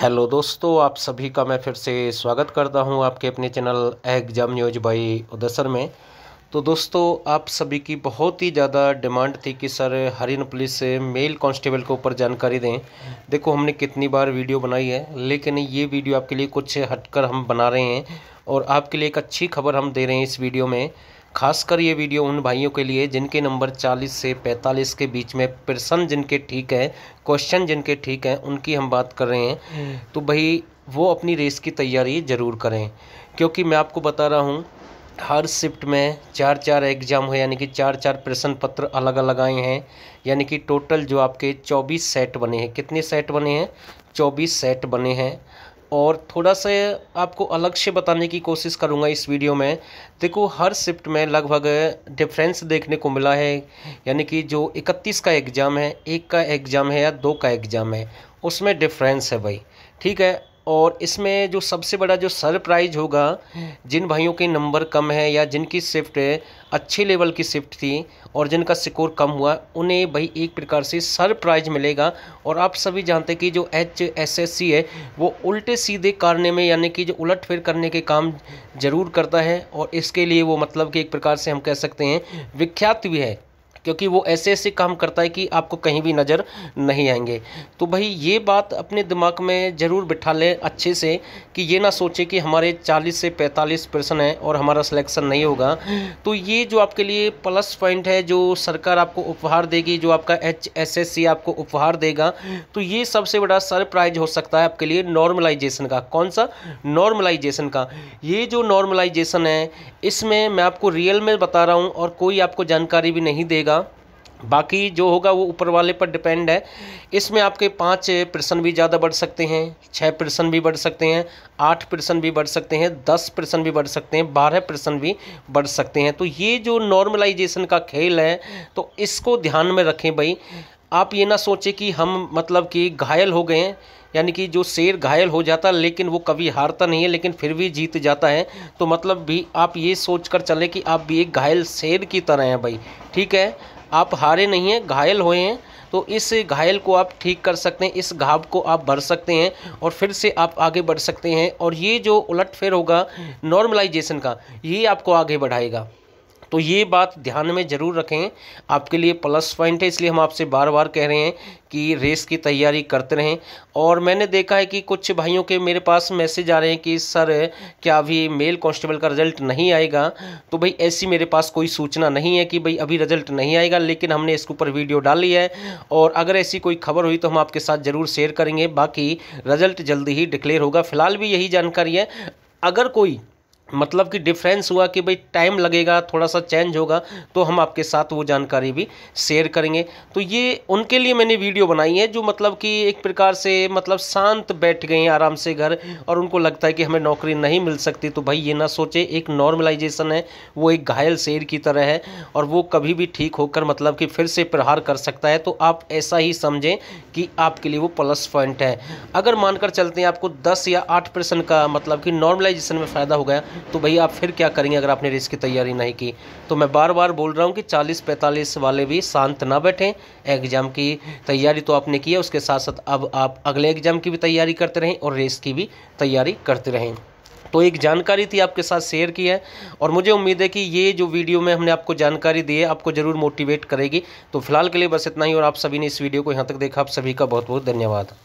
Hello दोस्तों आप सभी का मैं फिर से स्वागत करता हूं आपके अपने channel exam news by Udasar में तो दोस्तों आप सभी की बहुत ही ज़्यादा डिमांड थी कि सर हरिन पुलिस मेल कांस्टेबल के ऊपर जानकारी दें देखो हमने कितनी बार वीडियो बनाई है लेकिन ये वीडियो आपके लिए कुछ हटकर हम बना रहे हैं और आपके लिए एक अच्छी खबर हम दे रहे हैं इस वीडियो में खासकर ये वीडियो उन भाइयों के लिए जिनके नंबर 40 से 45 के बीच में प्रश्न जिनके ठीक हैं क्वेश्चन जिनके ठीक हैं उनकी हम बात कर रहे हैं हम्म। तो भाई वो अपनी रेस की तैयारी ज़रूर करें क्योंकि मैं आपको बता रहा हूँ हर शिफ्ट में चार चार एग्ज़ाम हुए यानी कि चार चार प्रश्न पत्र अलग अलग आए हैं यानी कि टोटल जो आपके 24 सेट बने हैं कितने सेट बने हैं 24 सेट बने हैं और थोड़ा सा आपको अलग से बताने की कोशिश करूंगा इस वीडियो में देखो हर शिफ्ट में लगभग डिफरेंस देखने को मिला है यानी कि जो 31 का एग्ज़ाम है एक का एग्ज़ाम है या दो का एग्ज़ाम है उसमें डिफरेंस है भाई ठीक है और इसमें जो सबसे बड़ा जो सरप्राइज होगा हम्म। जिन भाइयों के नंबर कम है या जिनकी शिफ्ट अच्छे लेवल की शिफ्ट थी और जिनका स्कोर कम हुआ उन्हें भाई एक प्रकार से सरप्राइज मिलेगा और आप सभी जानते हैं कि जो एच एस एस सी है वो उल्टे सीधे करने में यानी कि जो उलट फेर करने के काम ज़रूर करता है और इसके लिए वो मतलब कि एक प्रकार से हम कह सकते हैं विख्यात भी है क्योंकि वो ऐसे ऐसे काम करता है कि आपको कहीं भी नज़र नहीं आएंगे तो भाई ये बात अपने दिमाग में ज़रूर बिठा लें अच्छे से कि ये ना सोचे कि हमारे चालीस से पैंतालीस पर्सन हैं और हमारा सिलेक्शन नहीं होगा तो ये जो आपके लिए प्लस पॉइंट है जो सरकार आपको उपहार देगी जो आपका एच एस एस सी आपको उपहार देगा तो ये सबसे बड़ा सरप्राइज हो सकता है आपके लिए नॉर्मलाइजेशन का कौन सा नॉर्मलाइजेशन का ये जो नॉर्मलाइजेशन है इसमें मैं आपको रियल में बता रहा हूँ और कोई आपको जानकारी भी नहीं देगा बाकी जो होगा वो ऊपर वाले पर डिपेंड है इसमें आपके पाँच प्रश्न भी ज़्यादा बढ़ सकते हैं छः प्रश्न भी बढ़ सकते हैं आठ प्रश्न भी बढ़ सकते हैं दस प्रश्न भी बढ़ सकते हैं बारह प्रश्न भी बढ़ सकते हैं तो ये जो नॉर्मलाइजेशन का खेल है तो इसको ध्यान में रखें भाई आप ये ना सोचें कि हम मतलब कि घायल हो गए हैं यानी कि जो शेर घायल हो जाता है लेकिन वो कभी हारता नहीं है लेकिन फिर भी जीत जाता है तो मतलब भी आप ये सोच कर चलें कि आप भी एक घायल शेर की तरह हैं भाई ठीक है आप हारे नहीं हैं घायल हुए हैं तो इस घायल को आप ठीक कर सकते हैं इस घाव को आप भर सकते हैं और फिर से आप आगे बढ़ सकते हैं और ये जो उलटफेर होगा नॉर्मलाइजेशन का ये आपको आगे बढ़ाएगा तो ये बात ध्यान में ज़रूर रखें आपके लिए प्लस पॉइंट है इसलिए हम आपसे बार बार कह रहे हैं कि रेस की तैयारी करते रहें और मैंने देखा है कि कुछ भाइयों के मेरे पास मैसेज आ रहे हैं कि सर क्या अभी मेल कांस्टेबल का रिजल्ट नहीं आएगा तो भाई ऐसी मेरे पास कोई सूचना नहीं है कि भाई अभी रिजल्ट नहीं आएगा लेकिन हमने इसके ऊपर वीडियो डाली है और अगर ऐसी कोई खबर हुई तो हम आपके साथ ज़रूर शेयर करेंगे बाकी रिजल्ट जल्दी ही डिक्लेयर होगा फिलहाल भी यही जानकारी है अगर कोई मतलब कि डिफरेंस हुआ कि भाई टाइम लगेगा थोड़ा सा चेंज होगा तो हम आपके साथ वो जानकारी भी शेयर करेंगे तो ये उनके लिए मैंने वीडियो बनाई है जो मतलब कि एक प्रकार से मतलब शांत बैठ गए हैं आराम से घर और उनको लगता है कि हमें नौकरी नहीं मिल सकती तो भाई ये ना सोचे एक नॉर्मलाइजेशन है वो एक घायल शेर की तरह है और वो कभी भी ठीक होकर मतलब कि फिर से प्रहार कर सकता है तो आप ऐसा ही समझें कि आपके लिए वो प्लस पॉइंट है अगर मानकर चलते हैं आपको दस या आठ का मतलब कि नॉर्मलाइजेशन में फ़ायदा हो गया तो भाई आप फिर क्या करेंगे अगर आपने रेस की तैयारी नहीं की तो मैं बार बार बोल रहा हूँ कि चालीस पैंतालीस वाले भी शांत ना बैठें एग्ज़ाम की तैयारी तो आपने की है उसके साथ साथ अब आप अगले एग्ज़ाम की भी तैयारी करते रहें और रेस की भी तैयारी करते रहें तो एक जानकारी थी आपके साथ शेयर की है और मुझे उम्मीद है कि ये जो वीडियो में हमने आपको जानकारी दी है आपको ज़रूर मोटिवेट करेगी तो फिलहाल के लिए बस इतना ही और आप सभी ने इस वीडियो को यहाँ तक देखा आप सभी का बहुत बहुत धन्यवाद